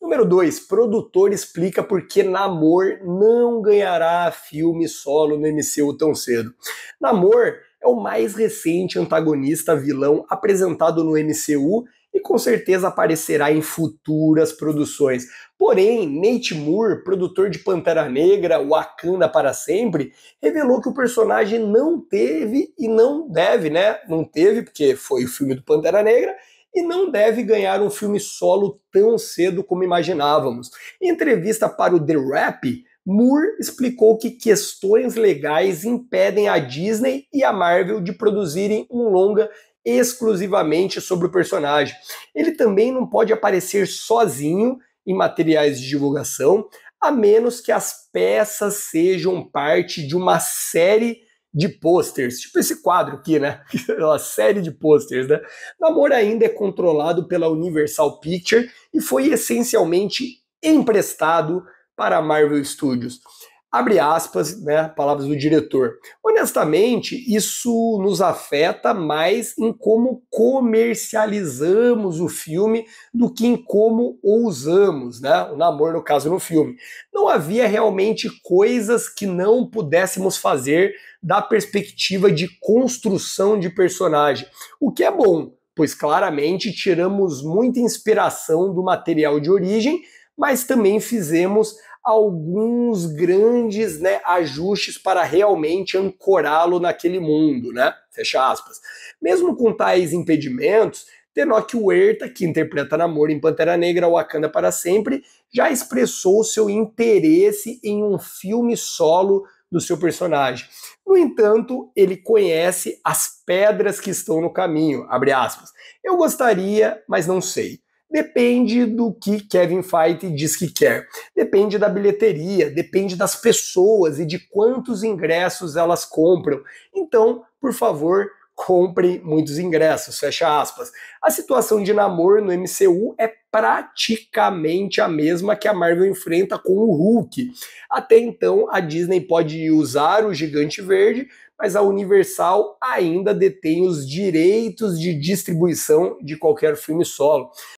Número 2, produtor explica por que Namor não ganhará filme solo no MCU tão cedo. Namor é o mais recente antagonista vilão apresentado no MCU e com certeza aparecerá em futuras produções. Porém, Nate Moore, produtor de Pantera Negra, Wakanda para sempre, revelou que o personagem não teve e não deve, né? Não teve porque foi o filme do Pantera Negra e não deve ganhar um filme solo tão cedo como imaginávamos. Em entrevista para o The Rap, Moore explicou que questões legais impedem a Disney e a Marvel de produzirem um longa exclusivamente sobre o personagem. Ele também não pode aparecer sozinho em materiais de divulgação, a menos que as peças sejam parte de uma série de posters, tipo esse quadro aqui, né? Uma série de posters, né? Namor ainda é controlado pela Universal Picture e foi essencialmente emprestado para a Marvel Studios. Abre aspas, né? Palavras do diretor. Honestamente, isso nos afeta mais em como comercializamos o filme do que em como o usamos, né? O namoro, no caso, no filme. Não havia realmente coisas que não pudéssemos fazer da perspectiva de construção de personagem, o que é bom, pois claramente tiramos muita inspiração do material de origem, mas também fizemos alguns grandes né, ajustes para realmente ancorá-lo naquele mundo, né? Fecha aspas. Mesmo com tais impedimentos, Tenoch Huerta, que interpreta Namor em Pantera Negra Wakanda para sempre, já expressou seu interesse em um filme solo do seu personagem. No entanto, ele conhece as pedras que estão no caminho, aspas. Eu gostaria, mas não sei. Depende do que Kevin Feige diz que quer. Depende da bilheteria, depende das pessoas e de quantos ingressos elas compram. Então, por favor, compre muitos ingressos, fecha aspas. A situação de namoro no MCU é praticamente a mesma que a Marvel enfrenta com o Hulk. Até então, a Disney pode usar o Gigante Verde, mas a Universal ainda detém os direitos de distribuição de qualquer filme solo.